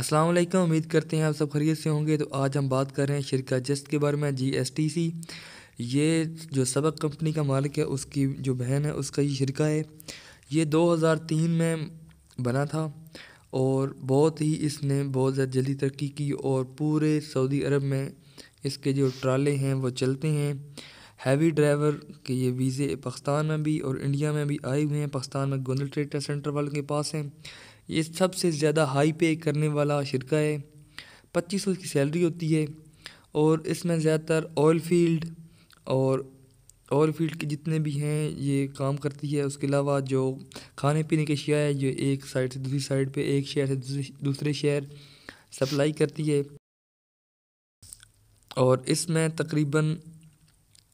अस्सलाम वालेकुम उम्मीद करते हैं आप सब खरीद से होंगे तो आज हम बात कर रहे हैं शिरका जस्ट के बारे में जीएसटीसी ये जो सबक कंपनी का मालिक है उसकी जो बहन है उसका ये शिरका है ये 2003 में बना था और बहुत ही इसने बहुत ज़्यादा जल्दी तरक्की की और पूरे सऊदी अरब में इसके जो ट्राले हैं वो चलते हैं हैवी ड्राइवर के ये वीज़े पाकिस्तान में भी और इंडिया में भी आए हुए हैं पाकिस्तान में गोंदल ट्रेड सेंटर वालों के पास हैं ये सबसे ज़्यादा हाई पे करने वाला शिरका है पच्चीस सौ इसकी सैलरी होती है और इसमें ज़्यादातर ऑयल फील्ड और ऑयल फील्ड के जितने भी हैं ये काम करती है उसके अलावा जो खाने पीने की शेयर है जो एक साइड से दूसरी साइड पे एक शहर से दूसरे शहर सप्लाई करती है और इसमें तकरीबन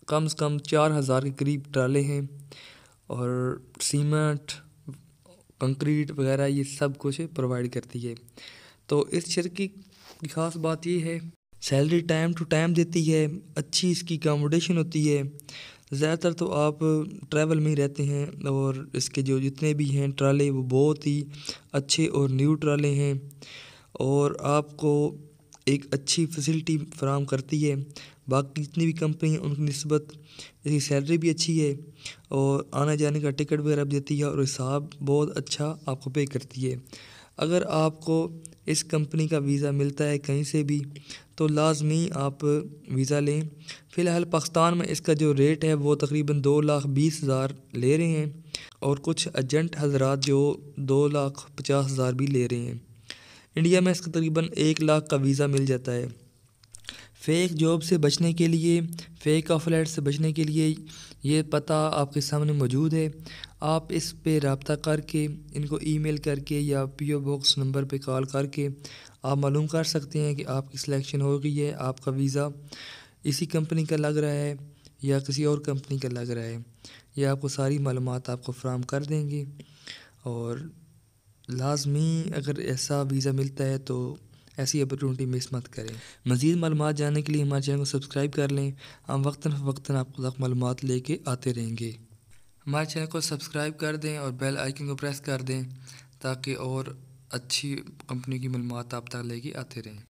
कम से कम चार हज़ार के करीब ट्राले हैं और सीमेंट कंक्रीट वगैरह ये सब कुछ प्रोवाइड करती है तो इस शहर की खास बात ये है सैलरी टाइम टू टाइम देती है अच्छी इसकी अकोमोडेशन होती है ज़्यादातर तो आप ट्रैवल में ही रहते हैं और इसके जो जितने भी हैं ट्राले वो बहुत ही अच्छे और न्यू ट्राले हैं और आपको एक अच्छी फैसिलिटी फ्राहम करती है बाकी जितनी भी कंपनी है उनकी नस्बत इसकी सैलरी भी अच्छी है और आने जाने का टिकट वगैरह भी देती है और हिसाब बहुत अच्छा आपको पे करती है अगर आपको इस कंपनी का वीज़ा मिलता है कहीं से भी तो लाजमी आप वीज़ा लें फ़िलहाल पाकिस्तान में इसका जो रेट है वो तकरीबन दो लाख बीस हज़ार ले रहे हैं और कुछ एजेंट हजरात जो दो लाख पचास हज़ार भी ले रहे हैं इंडिया में इसका तकरीबन एक लाख का वीज़ा मिल जाता है फेक जॉब से बचने के लिए फेक ऑफलेट से बचने के लिए ये पता आपके सामने मौजूद है आप इस पे रबता करके इनको ईमेल करके या पी ओ बॉक्स नंबर पे कॉल करके आप मालूम कर सकते हैं कि आपकी सिलेक्शन हो गई है आपका वीज़ा इसी कंपनी का लग रहा है या किसी और कंपनी का लग रहा है ये आपको सारी मालूम आपको फ्राहम कर देंगे और लाजमी अगर ऐसा वीज़ा मिलता है तो ऐसी अपॉर्चुनिटी मिस मत करें मज़ीद मालूम जानने के लिए हमारे चैनल को सब्सक्राइब कर लें हम वक्ता फवता आपको तक मालूम लेके आते रहेंगे हमारे चैनल को सब्सक्राइब कर दें और बेल आइकन को प्रेस कर दें ताकि और अच्छी कंपनी की मालूम आप तक लेके आते रहें